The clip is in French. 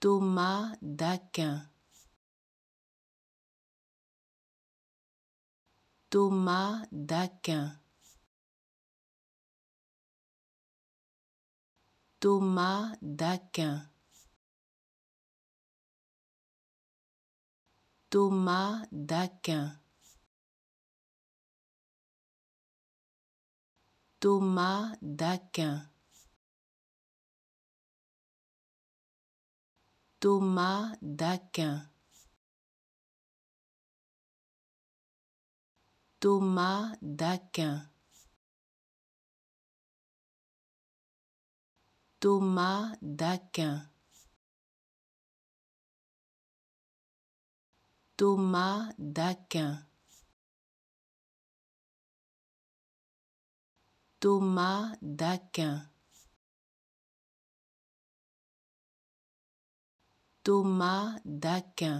Thomas d'Aquin. Thomas d'Aquin. Thomas d'Aquin. Thomas d'Aquin. Thomas d'Aquin. Thomas d'Aquin. Thomas d'Aquin. Thomas d'Aquin. Thomas d'Aquin. Thomas d'Aquin. Thomas d'Aquin.